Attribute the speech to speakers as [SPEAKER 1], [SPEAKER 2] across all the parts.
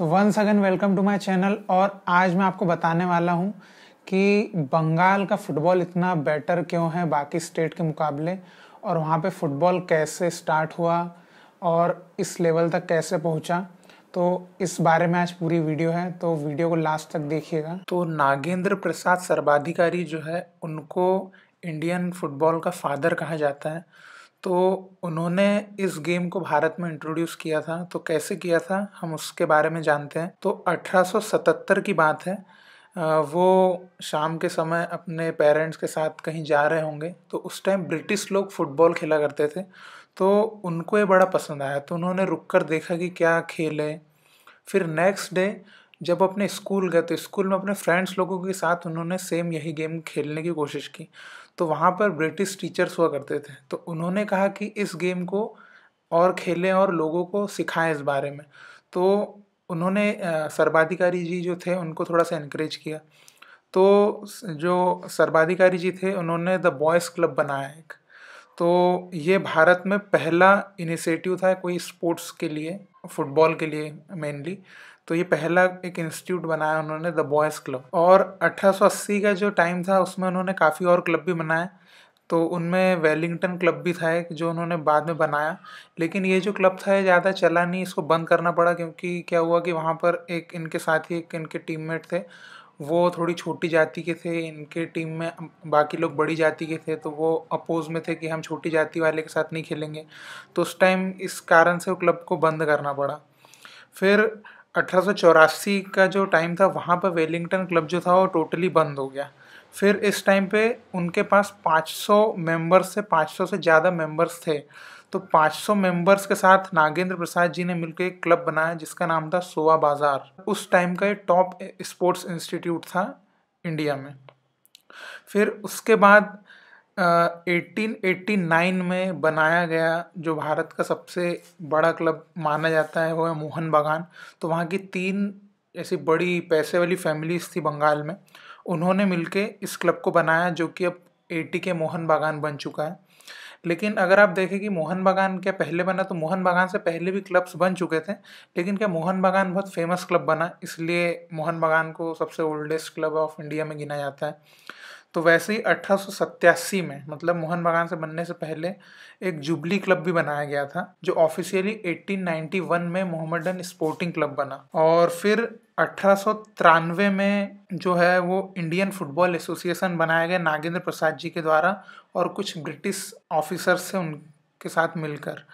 [SPEAKER 1] so once again welcome to my channel और आज मैं आपको बताने वाला हूँ कि बंगाल का फुटबॉल इतना बेटर क्यों है बाकी स्टेट के मुकाबले और वहाँ पे फुटबॉल कैसे स्टार्ट हुआ और इस लेवल तक कैसे पहुँचा तो इस बारे में आज पूरी वीडियो है तो वीडियो को लास्ट तक देखिएगा तो नागेंद्र प्रसाद सर्वाधिकारी जो है उनको इंडियन फुटबॉल का फादर कहा जाता है तो उन्होंने इस गेम को भारत में इंट्रोड्यूस किया था तो कैसे किया था हम उसके बारे में जानते हैं तो 1877 की बात है वो शाम के समय अपने पेरेंट्स के साथ कहीं जा रहे होंगे तो उस टाइम ब्रिटिश लोग फुटबॉल खेला करते थे तो उनको ये बड़ा पसंद आया तो उन्होंने रुक कर देखा कि क्या खेल है फिर नेक्स्ट डे जब अपने स्कूल गए तो स्कूल में अपने फ्रेंड्स लोगों के साथ उन्होंने सेम यही गेम खेलने की कोशिश की तो वहाँ पर ब्रिटिश टीचर्स हुआ करते थे तो उन्होंने कहा कि इस गेम को और खेलें और लोगों को सिखाएं इस बारे में तो उन्होंने सर्वाधिकारी जी जो थे उनको थोड़ा सा इनक्रेज किया तो जो सर्वाधिकारी जी थे उन्होंने द बॉयज़ क्लब बनाया एक तो ये भारत में पहला इनिशिएटिव था कोई स्पोर्ट्स के लिए फुटबॉल के लिए मेनली तो ये पहला एक इंस्टीट्यूट बनाया उन्होंने द बॉयज़ क्लब और 1880 का जो टाइम था उसमें उन्होंने काफ़ी और क्लब भी बनाए तो उनमें वेलिंगटन क्लब भी था एक जो उन्होंने बाद में बनाया लेकिन ये जो क्लब था ये ज़्यादा चला नहीं इसको बंद करना पड़ा क्योंकि क्या हुआ कि वहाँ पर एक इनके साथ ही एक इनके टीममेट थे वो थोड़ी छोटी जाति के थे इनके टीम में बाकी लोग बड़ी जाति के थे तो वो अपोज में थे कि हम छोटी जाति वाले के साथ नहीं खेलेंगे तो उस टाइम इस कारण से वो क्लब को बंद करना पड़ा फिर अठारह का जो टाइम था वहाँ पर वेलिंगटन क्लब जो था वो टोटली बंद हो गया फिर इस टाइम पे उनके पास 500 मेंबर्स से 500 से ज़्यादा मेंबर्स थे तो 500 मेंबर्स के साथ नागेंद्र प्रसाद जी ने मिलकर एक क्लब बनाया जिसका नाम था सोवा बाज़ार उस टाइम का ये टॉप स्पोर्ट्स इंस्टीट्यूट था इंडिया में फिर उसके बाद एटीन एट्टी नाइन में बनाया गया जो भारत का सबसे बड़ा क्लब माना जाता है वो है मोहन बागान तो वहाँ की तीन ऐसी बड़ी पैसे वाली फैमिलीज थी बंगाल में उन्होंने मिलके इस क्लब को बनाया जो कि अब एटी के मोहन बागान बन चुका है लेकिन अगर आप देखें कि मोहन बागान क्या पहले बना तो मोहन बागान से पहले भी क्लब्स बन चुके थे लेकिन क्या मोहन बागान बहुत फेमस क्लब बना इसलिए मोहन बागान को सबसे ओल्डेस्ट क्लब ऑफ इंडिया में गिना जाता है तो वैसे ही अठारह में मतलब मोहन बगान से बनने से पहले एक जुबली क्लब भी बनाया गया था जो ऑफिशियली 1891 में मोहम्मदन स्पोर्टिंग क्लब बना और फिर अठारह में जो है वो इंडियन फुटबॉल एसोसिएशन बनाया गया नागेंद्र प्रसाद जी के द्वारा और कुछ ब्रिटिश ऑफिसर्स से उनके साथ मिलकर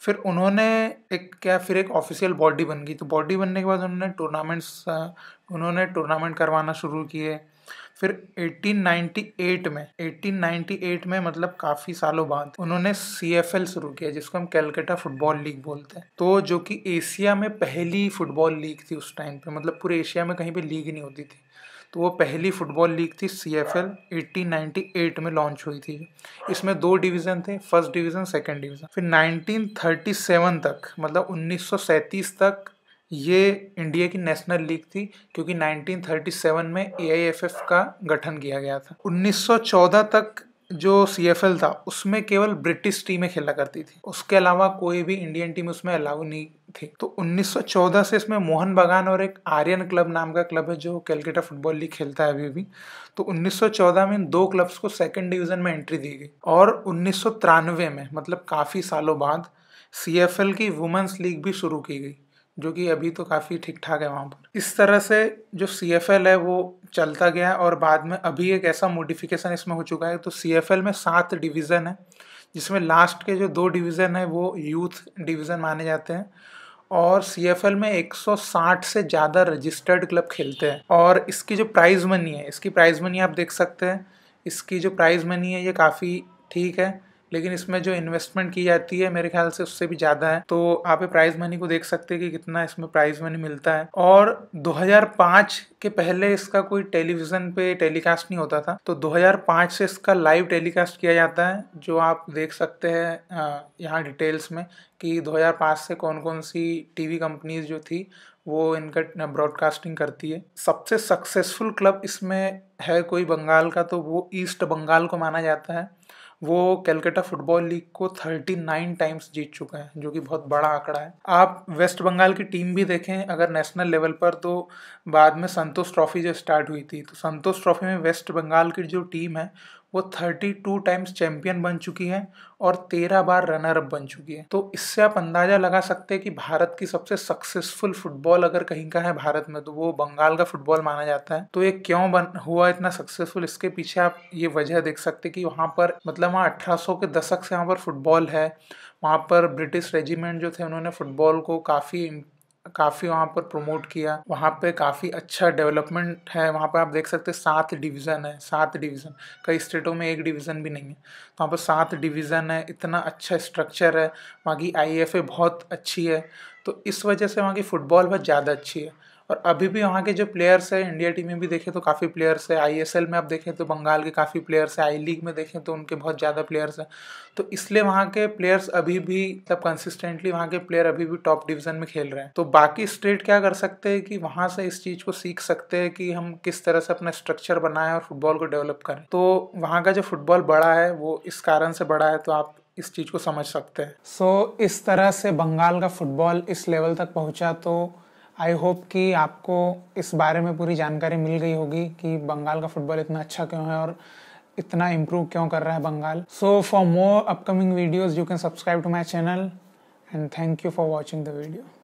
[SPEAKER 1] फिर उन्होंने एक क्या फिर एक ऑफिशियल बॉडी बन गई तो बॉडी बनने के बाद उन्होंने टूर्नामेंट्स उन्होंने टूर्नामेंट करवाना शुरू किए फिर 1898 में 1898 में मतलब काफ़ी सालों बाद उन्होंने सी एफ एल शुरू किया जिसको हम कैलकटा फुटबॉल लीग बोलते हैं तो जो कि एशिया में पहली फुटबॉल लीग थी उस टाइम पे मतलब पूरे एशिया में कहीं पे लीग नहीं होती थी तो वो पहली फुटबॉल लीग थी C F L eighteen ninety eight में लॉन्च हुई थी इसमें दो डिवीज़न थे फर्स्ट डिवीज़न सेकेंड डिवीज़न फिर नाइनटीन थर्टी सेवन तक मतलब उन्नीस सौ सैंतीस तक ये इंडिया की नेशनल लीग थी क्योंकि 1937 में एआईएफएफ का गठन किया गया था 1914 तक जो सी एफ एल था उसमें केवल ब्रिटिश टीमें खेला करती थी उसके अलावा कोई भी इंडियन टीम उसमें अलाउ नहीं थी तो 1914 से इसमें मोहन बगान और एक आर्यन क्लब नाम का क्लब है जो कैलकाटा फुटबॉल लीग खेलता है अभी भी तो 1914 में इन दो क्लब्स को सेकंड डिवीजन में एंट्री दी गई और उन्नीस में मतलब काफ़ी सालों बाद सी की वुमेंस लीग भी शुरू की गई जो कि अभी तो काफ़ी ठीक ठाक है वहाँ पर इस तरह से जो सी है वो चलता गया और बाद में अभी एक ऐसा मोडिफिकेशन इसमें हो चुका है तो सी में सात डिवीज़न है जिसमें लास्ट के जो दो डिवीज़न है वो यूथ डिवीज़न माने जाते हैं और सी एफ एल में 160 से ज़्यादा रजिस्टर्ड क्लब खेलते हैं और इसकी जो प्राइज़ मनी है इसकी प्राइज़ मनी आप देख सकते हैं इसकी जो प्राइज़ मनी है ये काफ़ी ठीक है लेकिन इसमें जो इन्वेस्टमेंट की जाती है मेरे ख्याल से उससे भी ज़्यादा है तो आप प्राइज मनी को देख सकते हैं कि कितना इसमें प्राइज मनी मिलता है और 2005 के पहले इसका कोई टेलीविज़न पे टेलीकास्ट नहीं होता था तो 2005 से इसका लाइव टेलीकास्ट किया जाता है जो आप देख सकते हैं यहाँ डिटेल्स में कि 2005 से कौन कौन सी टीवी कंपनीज जो थी वो इनका ब्रॉडकास्टिंग करती है सबसे सक्सेसफुल क्लब इसमें है कोई बंगाल का तो वो ईस्ट बंगाल को माना जाता है वो कैलकाटा फुटबॉल लीग को थर्टी नाइन टाइम्स जीत चुका है जो कि बहुत बड़ा आंकड़ा है आप वेस्ट बंगाल की टीम भी देखें अगर नेशनल लेवल पर तो बाद में संतोष ट्रॉफी जो स्टार्ट हुई थी तो संतोष ट्रॉफी में वेस्ट बंगाल की जो टीम है वो थर्टी टू टाइम्स चैंपियन बन चुकी है और तेरह बार रनर अप बन चुकी है तो इससे आप अंदाजा लगा सकते हैं कि भारत की सबसे सक्सेसफुल फुटबॉल अगर कहीं का है भारत में तो वो बंगाल का फुटबॉल माना जाता है तो ये क्यों बन हुआ इतना सक्सेसफुल इसके पीछे आप ये वजह देख सकते कि वहाँ पर मतलब वहाँ अठारह के दशक से यहाँ पर फुटबॉल है वहाँ पर ब्रिटिश रेजिमेंट जो थे उन्होंने फुटबॉल को काफ़ी काफ़ी वहाँ पर प्रमोट किया वहाँ पे काफ़ी अच्छा डेवलपमेंट है वहाँ पर आप देख सकते हैं सात डिवीज़न है सात डिवीज़न कई स्टेटों में एक डिवीज़न भी नहीं है तो वहाँ पर सात डिवीज़न है इतना अच्छा स्ट्रक्चर है वहाँ की आई बहुत अच्छी है तो इस वजह से वहाँ की फ़ुटबॉल बहुत ज़्यादा अच्छी है और अभी भी वहाँ के जो प्लेयर्स हैं इंडिया टीम में भी देखें तो काफ़ी प्लेयर्स है आई में आप देखें तो बंगाल के काफ़ी प्लेयर्स हैं आई लीग में देखें तो उनके बहुत ज़्यादा प्लेयर्स हैं तो इसलिए वहाँ के प्लेयर्स अभी भी मतलब कंसिस्टेंटली वहाँ के प्लेयर अभी भी टॉप डिवीजन में खेल रहे हैं तो बाकी स्टेट क्या कर सकते हैं कि वहाँ से इस चीज़ को सीख सकते हैं कि हम किस तरह से अपना स्ट्रक्चर बनाएं और फुटबॉल को डेवलप करें तो वहाँ का जो फुटबॉल बड़ा है वो इस कारण से बड़ा है तो आप इस चीज़ को समझ सकते हैं सो so, इस तरह से बंगाल का फुटबॉल इस लेवल तक पहुँचा तो आई होप कि आपको इस बारे में पूरी जानकारी मिल गई होगी कि बंगाल का फुटबॉल इतना अच्छा क्यों है और इतना इम्प्रूव क्यों कर रहा है Bengal so for more upcoming videos you can subscribe to my channel and thank you for watching the video